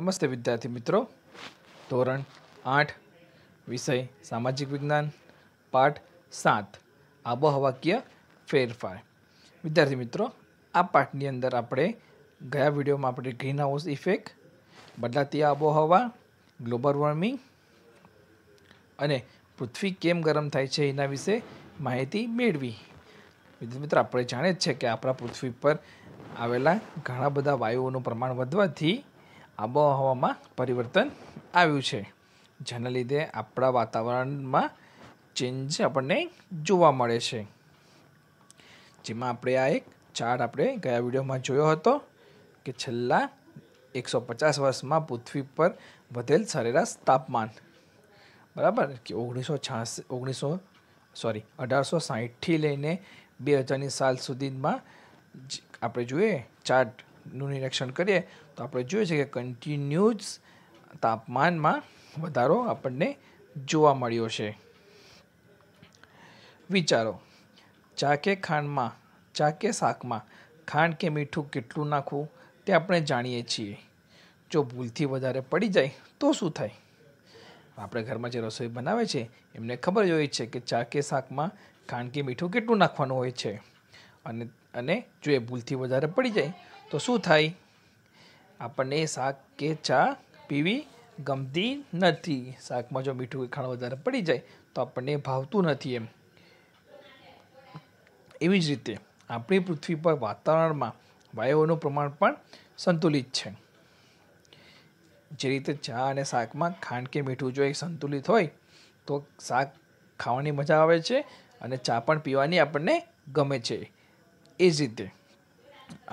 નમસ્તે વિદ્યાર્થી મિત્રો ધોરણ આઠ વિષય સામાજિક વિજ્ઞાન પાઠ સાત આબોહવાકીય ફેરફાર વિદ્યાર્થી મિત્રો આ પાઠની અંદર આપણે ગયા વિડીયોમાં આપણે ગ્રીન હાઉસ ઇફેક્ટ બદલાતી આબોહવા ગ્લોબલ વોર્મિંગ અને પૃથ્વી કેમ ગરમ થાય છે એના વિશે માહિતી મેળવી વિદ્યાર્થી મિત્રો આપણે જાણીએ જ છે કે આપણા પૃથ્વી પર આવેલા ઘણા બધા વાયુઓનું પ્રમાણ વધવાથી આબોહવામાં પરિવર્તન આવ્યું છે જેના લીધે આપણા વાતાવરણમાં ચેન્જ આપણને જોવા મળે છે જેમાં આપણે આ એક ચાર્ટ આપણે ગયા વિડીયોમાં જોયો હતો કે છેલ્લા એકસો પચાસ વર્ષમાં પૃથ્વી પર વધેલ સરેરાશ તાપમાન બરાબર કે ઓગણીસો છ્યાસી ઓગણીસો સોરી અઢારસો સાહીઠથી લઈને બે હજારની સાલ સુધીમાં આપણે જોઈએ ચાર્ટ નું નિરીક્ષણ કરીએ તો આપણે જોઈએ છીએ કે કન્ટિન્યુઝ તાપમાનમાં વધારો આપણને જોવા મળ્યો છે વિચારો ચા કે ખાંડમાં ચા કે શાકમાં ખાંડ કે મીઠું કેટલું નાખવું તે આપણે જાણીએ છીએ જો ભૂલથી વધારે પડી જાય તો શું થાય આપણે ઘરમાં જે રસોઈ બનાવે છે એમને ખબર જ હોય છે કે ચા કે શાકમાં ખાંડ કે મીઠું કેટલું નાખવાનું હોય છે અને અને જો એ ભૂલથી વધારે પડી જાય તો શું થાય આપણને શાક કે ચા પીવી ગમતી નથી શાકમાં જો મીઠું કે વધારે પડી જાય તો આપણને ભાવતું નથી એમ એવી જ રીતે આપણી પૃથ્વી પર વાતાવરણમાં વાયુઓનું પ્રમાણ પણ સંતુલિત છે જે રીતે ચા અને શાકમાં ખાંડ કે મીઠું જો એ સંતુલિત હોય તો શાક ખાવાની મજા આવે છે અને ચા પણ પીવાની આપણને ગમે છે એ જ રીતે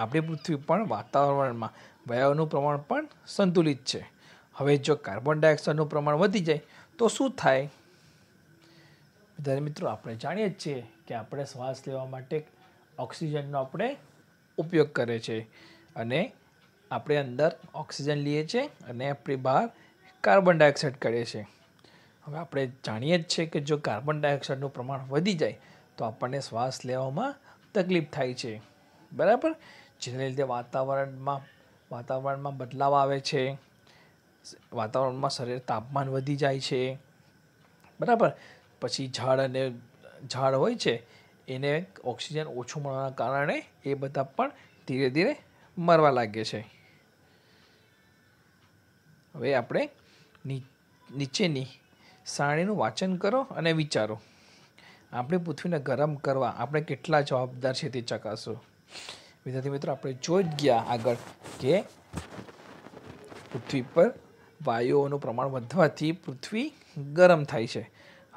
આપણી પૃથ્વી પણ વાતાવરણમાં વાયુનું પ્રમાણ પણ સંતુલિત છે હવે જો કાર્બન ડાયોક્સાઇડનું પ્રમાણ વધી જાય તો શું થાય બધા મિત્રો આપણે જાણીએ જ છીએ કે આપણે શ્વાસ લેવા માટે ઓક્સિજનનો આપણે ઉપયોગ કરે છે અને આપણે અંદર ઓક્સિજન લઈએ છીએ અને આપણી બહાર કાર્બન ડાયોક્સાઇડ કરીએ છીએ હવે આપણે જાણીએ જ છીએ કે જો કાર્બન ડાયોક્સાઇડનું પ્રમાણ વધી જાય તો આપણને શ્વાસ લેવામાં તકલીફ થાય છે બરાબર જેને લીધે વાતાવરણમાં વાતાવરણમાં બદલાવ આવે છે વાતાવરણમાં શરીર તાપમાન વધી જાય છે બરાબર પછી ઝાડ અને ઝાડ હોય છે એને ઓક્સિજન ઓછું મળવાના કારણે એ બધા પણ ધીરે ધીરે મરવા લાગે છે હવે આપણે નીચેની સાણીનું વાંચન કરો અને વિચારો આપણે પૃથ્વીને ગરમ કરવા આપણે કેટલા જવાબદાર છે તે ચકાસો વિદ્યાર્થી મિત્રો આપણે જોઈ જ ગયા આગળ કે પૃથ્વી પર વાયુઓનું પ્રમાણ વધવાથી પૃથ્વી ગરમ થાય છે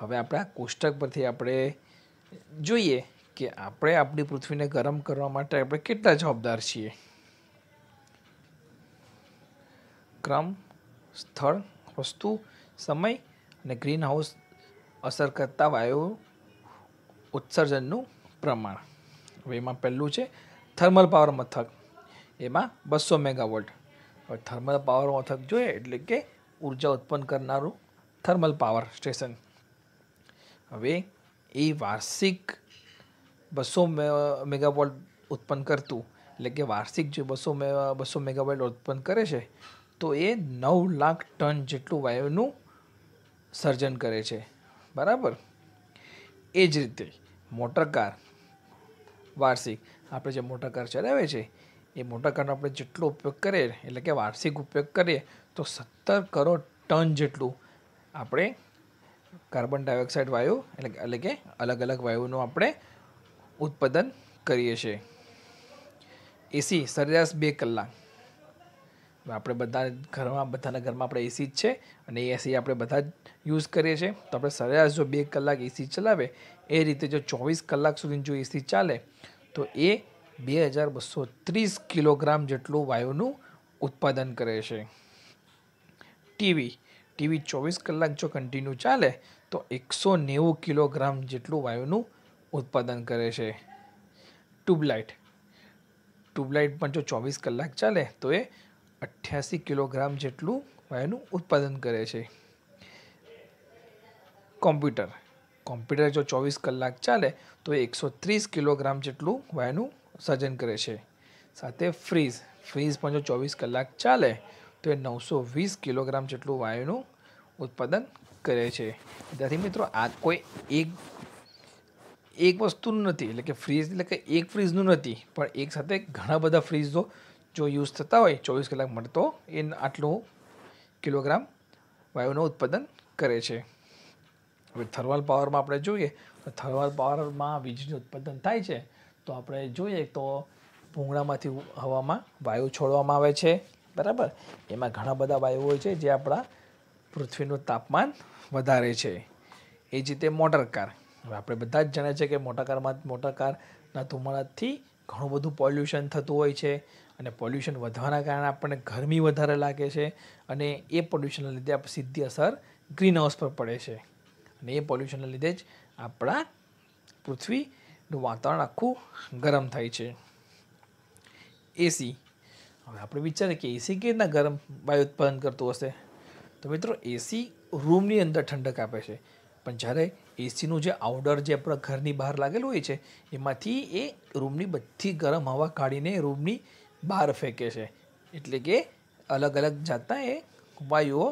હવે આપણે આ કોષ્ટક પરથી આપણે જોઈએ કે આપણે આપણી પૃથ્વીને ગરમ કરવા માટે આપણે કેટલા જવાબદાર છીએ ક્રમ સ્થળ વસ્તુ સમય અને ગ્રીન હાઉસ અસર કરતા વાયુ ઉત્સર્જનનું પ્રમાણ હવે એમાં પહેલું છે થર્મલ પાવર મથક એમાં બસો મેગાવોલ્ટ હવે થર્મલ પાવર મથક જોઈએ એટલે કે ઉર્જા ઉત્પન્ન કરનારું થર્મલ પાવર સ્ટેશન હવે એ વાર્ષિક બસો મેગાવોલ્ટ ઉત્પન્ન કરતું એટલે કે વાર્ષિક જે બસો બસો મેગાવોલ્ટ ઉત્પન્ન કરે છે તો એ નવ લાખ ટન જેટલું વાયુનું સર્જન કરે છે બરાબર એ જ રીતે મોટર કાર વાર્ષિક આપણે જે મોટા કર ચલાવે છે એ મોટા કરનો આપણે જેટલો ઉપયોગ કરીએ એટલે કે વાર્ષિક ઉપયોગ કરીએ તો સત્તર કરોડ ટન જેટલું આપણે કાર્બન ડાયોક્સાઇડ વાયુ એટલે એટલે કે અલગ અલગ વાયુનું આપણે ઉત્પાદન કરીએ છીએ એસી સરેરાશ બે કલાક આપણે બધા ઘરમાં બધાના ઘરમાં આપણે એસી જ છે અને એ એસી આપણે બધા જ યુઝ કરીએ છીએ તો આપણે સરેરાશ જો બે કલાક એસી ચલાવે એ રીતે જો ચોવીસ કલાક સુધી જો એસી ચાલે તો એ બે હજાર બસો ત્રીસ કિલોગ્રામ જેટલું વાયુનું ઉત્પાદન કરે છે ટીવી ટીવી ચોવીસ કલાક જો કન્ટિન્યુ ચાલે તો એકસો નેવું કિલોગ્રામ જેટલું વાયુનું ઉત્પાદન કરે છે ટ્યુબલાઇટ ટ્યુબલાઇટ પણ જો ચોવીસ કલાક ચાલે તો એ અઠ્યાસી કિલોગ્રામ જેટલું વાયુનું ઉત્પાદન કરે છે કોમ્પ્યુટર કોમ્પ્યુટર જો ચોવીસ કલાક ચાલે તો એકસો ત્રીસ કિલોગ્રામ જેટલું વાયુનું સર્જન કરે છે સાથે ફ્રીઝ ફ્રીઝ પણ જો ચોવીસ કલાક ચાલે તો એ નવસો વીસ કિલોગ્રામ જેટલું વાયુનું ઉત્પાદન કરે છે ત્યાંથી મિત્રો આ કોઈ એક એક વસ્તુનું નથી એટલે કે ફ્રીઝ એટલે કે એક ફ્રીઝનું નથી પણ એક સાથે ઘણા બધા ફ્રીજો જો યુઝ થતા હોય ચોવીસ કલાક મળતો એ આટલું કિલોગ્રામ વાયુનું ઉત્પાદન કરે છે હવે થર્મલ પાવરમાં આપણે જોઈએ તો થર્મલ પાવરમાં વીજળી ઉત્પાદન થાય છે તો આપણે જોઈએ તો ભૂંગળામાંથી હવામાં વાયુ છોડવામાં આવે છે બરાબર એમાં ઘણા બધા વાયુ હોય છે જે આપણા પૃથ્વીનું તાપમાન વધારે છે એ જ રીતે મોટર કાર હવે આપણે બધા જ જાણે છે કે મોટર કારમાં મોટર કારના ધુમાડાથી ઘણું બધું પોલ્યુશન થતું હોય છે અને પોલ્યુશન વધવાના કારણે આપણને ગરમી વધારે લાગે છે અને એ પોલ્યુશનના લીધે સીધી અસર ગ્રીન હાઉસ પર પડે છે અને એ પોલ્યુશનને લીધે જ આપણા પૃથ્વીનું વાતાવરણ આખું ગરમ થાય છે એસી હવે આપણે વિચારીએ કે એસી કેવી રીતના ગરમ વાયુ ઉત્પાદન કરતું હશે તો મિત્રો એસી રૂમની અંદર ઠંડક આપે છે પણ જ્યારે એસીનું જે આઉટડોર જે આપણા ઘરની બહાર લાગેલું હોય છે એમાંથી એ રૂમની બધી ગરમ હવા કાઢીને રૂમની બહાર ફેંકે છે એટલે કે અલગ અલગ જાતના એ વાયુઓ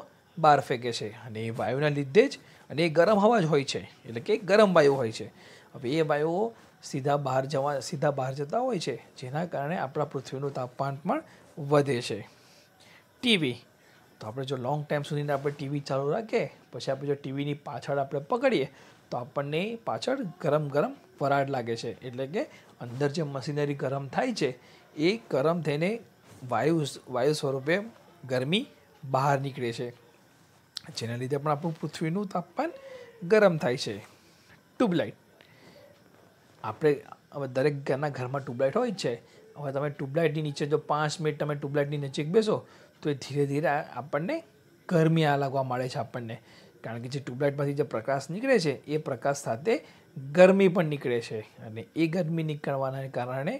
બહાર ફેંકે છે અને એ વાયુના લીધે જ અને એ ગરમ હવા જ હોય છે એટલે કે ગરમ વાયુ હોય છે હવે એ વાયુઓ સીધા બહાર જવા સીધા બહાર જતા હોય છે જેના કારણે આપણા પૃથ્વીનું તાપમાન પણ વધે છે ટીવી તો આપણે જો લોંગ ટાઈમ સુધી આપણે ટીવી ચાલુ રાખીએ પછી આપણે જો ટીવીની પાછળ આપણે પકડીએ તો આપણને પાછળ ગરમ ગરમ વરાળ લાગે છે એટલે કે અંદર જે મશીનરી ગરમ થાય છે એ ગરમ થઈને વાયુ વાયુ સ્વરૂપે ગરમી બહાર નીકળે છે જેના લીધે પણ આપણું પૃથ્વીનું તાપમાન ગરમ થાય છે ટ્યુબલાઇટ આપણે હવે દરેક ઘરના ઘરમાં ટ્યુબલાઇટ હોય છે હવે તમે ટ્યુબલાઇટની નીચે જો પાંચ મિનિટ તમે ટ્યુબલાઇટની નજીક બેસો તો એ ધીરે ધીરે આપણને ગરમી આ લાગવા મળે છે આપણને કારણ કે જે ટ્યુબલાઇટમાંથી જે પ્રકાશ નીકળે છે એ પ્રકાશ સાથે ગરમી પણ નીકળે છે અને એ ગરમી નીકળવાના કારણે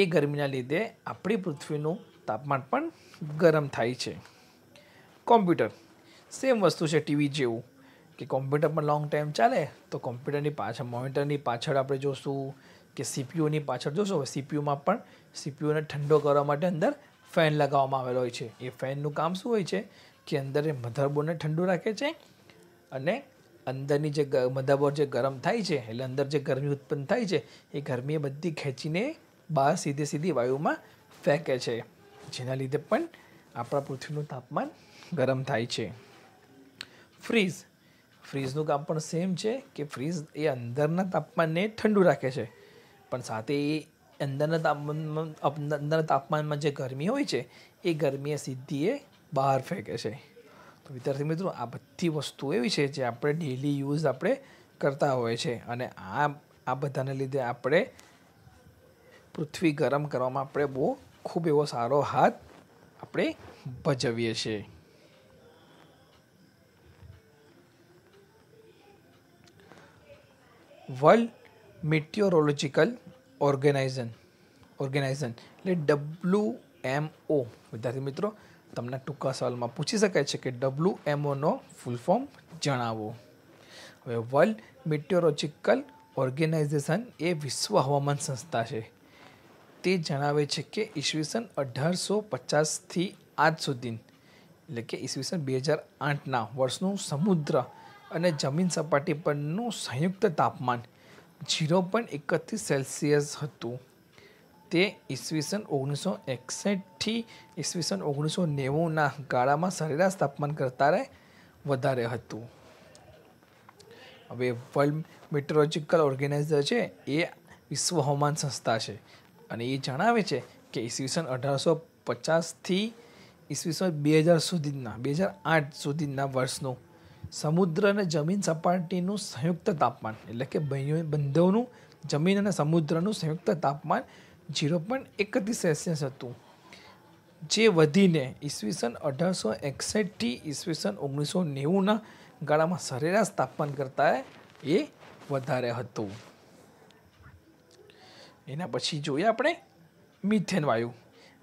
એ ગરમીના લીધે આપણી પૃથ્વીનું તાપમાન પણ ગરમ થાય છે કોમ્પ્યુટર સેમ વસ્તુ છે ટીવી જેવું કે કોમ્પ્યુટર પણ લોંગ ટાઈમ ચાલે તો કોમ્પ્યુટરની પાછળ મોનિટરની પાછળ આપણે જોશું કે સીપીયુની પાછળ જોશું સીપીયુમાં પણ સીપીયુને ઠંડો કરવા માટે અંદર ફેન લગાવવામાં આવેલો હોય છે એ ફેનનું કામ શું હોય છે કે અંદર એ મધરબોર્ડને ઠંડુ રાખે છે અને અંદરની જે મધરબોર્ડ જે ગરમ થાય છે એટલે અંદર જે ગરમી ઉત્પન્ન થાય છે એ ગરમી બધી ખેંચીને બહાર સીધી સીધી વાયુમાં ફેંકે છે જેના લીધે પણ આપણા પૃથ્વીનું તાપમાન ગરમ થાય છે ફ્રીઝ ફ્રીઝનું કામ પણ સેમ છે કે ફ્રીઝ એ અંદરના તાપમાનને ઠંડુ રાખે છે પણ સાથે એ અંદરના તાપમાનમાં અંદરના તાપમાનમાં જે ગરમી હોય છે એ ગરમી સીધી એ બહાર ફેંકે છે તો વિદ્યાર્થી મિત્રો આ બધી વસ્તુ એવી છે જે આપણે ડેલી યુઝ આપણે કરતા હોય છે અને આ આ બધાને લીધે આપણે પૃથ્વી ગરમ કરવામાં આપણે બહુ ખૂબ એવો સારો હાથ આપણે ભજવીએ છીએ વર્લ્ડ મિટિયોરોલોજિકલ ઓર્ગેનાઇઝન ઓર્ગેનાઇઝન એટલે ડબલ્યુ એમ ઓ વિદ્યાર્થી મિત્રો તમને ટૂંકા સવાલમાં પૂછી શકાય છે કે ડબલ્યુ એમ ઓનો ફૂલ ફોર્મ જણાવો હવે વર્લ્ડ મિટિયોરોજિકલ ઓર્ગેનાઇઝેશન એ વિશ્વ હવામાન સંસ્થા છે તે જણાવે છે કે ઈસવીસન અઢારસો પચાસથી આજ સુધી એટલે કે ઈસવીસન બે હજાર આઠના વર્ષનું સમુદ્ર અને જમીન સપાટી પરનું સંયુક્ત તાપમાન ઝીરો પોઈન્ટ એકત્રીસ સેલ્સિયસ હતું તે ઈસવીસન ઓગણીસો એકસઠથી ઈસવીસન ઓગણીસો નેવુંના ગાળામાં સરેરાશ તાપમાન કરતાં વધારે હતું હવે વર્લ્ડ મેટ્રોલોજિકલ ઓર્ગેનાઇઝર છે એ વિશ્વ હવામાન સંસ્થા છે અને એ જણાવે છે કે ઈસવીસન અઢારસો પચાસથી ઈસવીસન બે હજાર સુધીના બે હજાર આઠ સુધીના વર્ષનું સમુદ્ર અને જમીન સપાટીનું સંયુક્ત તાપમાન એટલે કે બંધોનું જમીન અને સમુદ્રનું સંયુક્ત તાપમાન ઝીરો પોઈન્ટ એકત્રીસ સેલ્સિયસ હતું જે વધીને ઈસવીસન અઢારસો એકસઠથી ઈસવીસન ઓગણીસો નેવુંના ગાળામાં સરેરાશ તાપમાન કરતાં એ વધારે હતું એના પછી જોઈએ આપણે મિથેન વાયુ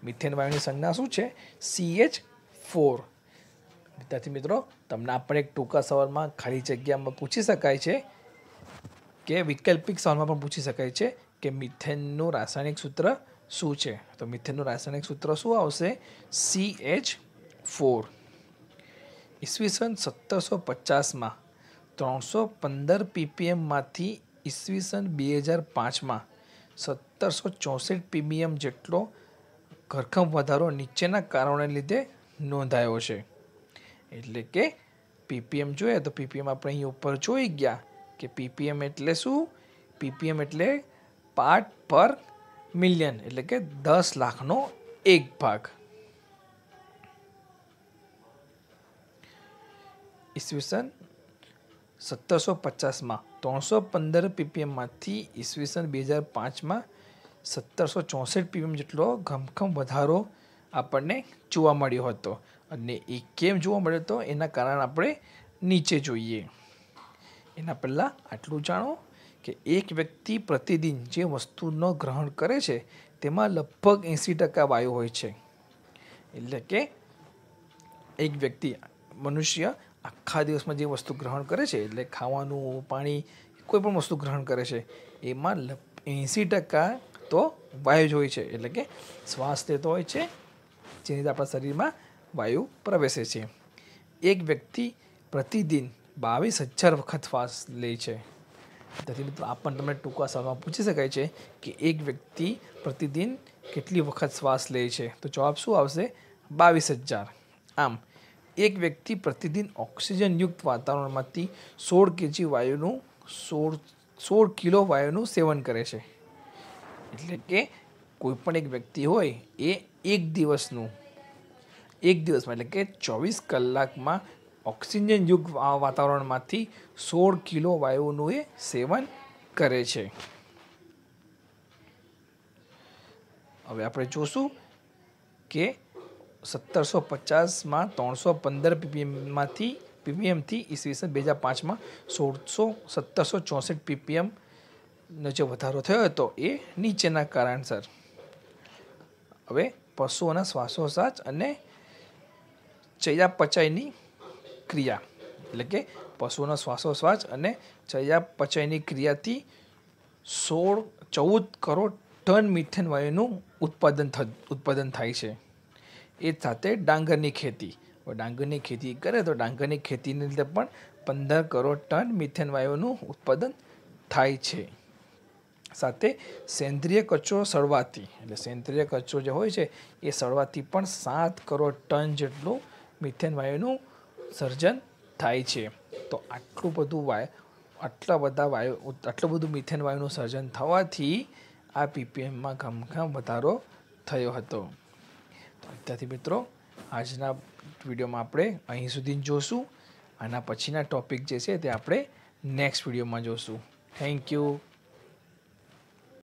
મિથેન વાયુની સંજ્ઞા શું છે સીએચ ફોર વિદ્યાર્થી મિત્રો તમને આપણે એક ટૂંકા સવાલમાં ખાલી જગ્યામાં પૂછી શકાય છે કે વૈકલ્પિક સવાલમાં પણ પૂછી શકાય છે કે મિથેનનું રાસાયણિક સૂત્ર શું છે તો મિથેનનું રાસાયણિક સૂત્ર શું આવશે સી એચ ફોર ઈસવીસન સત્તરસો પચાસમાં ત્રણસો પંદર પીપીએમમાંથી ઈસવીસન બે હજાર પાંચમાં સત્તરસો ચોસઠ પીબીએમ જેટલો ઘરખમ વધારો નીચેના કારણોને લીધે નોંધાયો છે એટલે કે પીપીએમ જોઈએ તો પીપીએમ આપણે અહીં ઉપર જોઈ ગયા કે પીપીએમ એટલે શું પીપીએમ એટલે પાર્ટ પર મિલિયન એટલે કે દસ લાખનો એક ભાગ ઈસવીસન સત્તરસો પચાસમાં ત્રણસો પંદર પીપીએમમાંથી ઈસવીસન બે હજાર પાંચમાં સત્તરસો ચોસઠ પીપીએમ જેટલો ઘમખમ વધારો આપણને જોવા મળ્યો હતો અને એ કેમ જોવા મળે તો એના કારણ આપણે નીચે જોઈએ એના પહેલાં આટલું જાણો કે એક વ્યક્તિ પ્રતિદિન જે વસ્તુનો ગ્રહણ કરે છે તેમાં લગભગ એંસી ટકા વાયુ હોય છે એટલે કે એક વ્યક્તિ મનુષ્ય આખા દિવસમાં જે વસ્તુ ગ્રહણ કરે છે એટલે ખાવાનું પાણી કોઈ પણ વસ્તુ ગ્રહણ કરે છે એમાં એંસી ટકા તો વાયુ જ હોય છે એટલે કે શ્વાસ તે તો હોય છે જેની આપણા શરીરમાં વાયુ પ્રવેશે છે એક વ્યક્તિ પ્રતિદિન બાવીસ હજાર વખત શ્વાસ લે છે તેથી મિત્રો આ પણ તમને ટૂંકા સવાલમાં પૂછી શકાય છે કે એક વ્યક્તિ પ્રતિદિન કેટલી વખત શ્વાસ લે છે તો જવાબ શું આવશે બાવીસ હજાર આમ એક વ્યક્તિ પ્રતિદિન ઓક્સિજનયુક્ત વાતાવરણમાંથી સોળ કેજી વાયુનું સોળ સોળ કિલો વાયુનું સેવન કરે છે એટલે કે કોઈપણ એક વ્યક્તિ હોય એ એક દિવસનું એક દિવસમાં એટલે કે ચોવીસ કલાકમાં ઓક્સિજન યુગ વાતાવરણમાંથી સોળ કિલો વાયુનું એ સેવન કરે છે હવે આપણે જોશું કે સત્તરસો પચાસમાં ત્રણસો પંદર પીપીએમમાંથી પીપીએમથી ઈસવીસન બે હજાર પાંચમાં સોળસો સત્તરસો ચોસઠ પીપીએમનો જે વધારો થયો હતો એ નીચેના કારણસર હવે પશુઓના શ્વાસોશ્વાસ અને ચયાપચયની ક્રિયા એટલે કે પશુઓનો શ્વાસોશ્વાસ અને ચયાપચયની ક્રિયાથી સોળ ચૌદ કરોડ ટન મિથેન વાયુનું ઉત્પાદન ઉત્પાદન થાય છે એ સાથે ડાંગરની ખેતી ડાંગરની ખેતી કરે તો ડાંગરની ખેતીને લીધે પણ પંદર કરોડ ટન મિથેન વાયુનું ઉત્પાદન થાય છે સાથે સેન્દ્રિય કચરો સળવાથી એટલે સેન્દ્રિય કચરો જે હોય છે એ સળવાથી પણ સાત કરોડ ટન જેટલું મિથેન વાયુનું સર્જન થાય છે તો આટલું બધું વાયુ આટલા બધા વાયુ આટલું બધું મિથેન વાયુનું સર્જન થવાથી આ પીપીએમમાં ઘમઘમ વધારો થયો હતો તો વિદ્યાર્થી મિત્રો આજના વિડીયોમાં આપણે અહીં સુધી જોશું આના પછીના ટૉપિક જે છે તે આપણે નેક્સ્ટ વિડીયોમાં જોશું થેન્ક યુ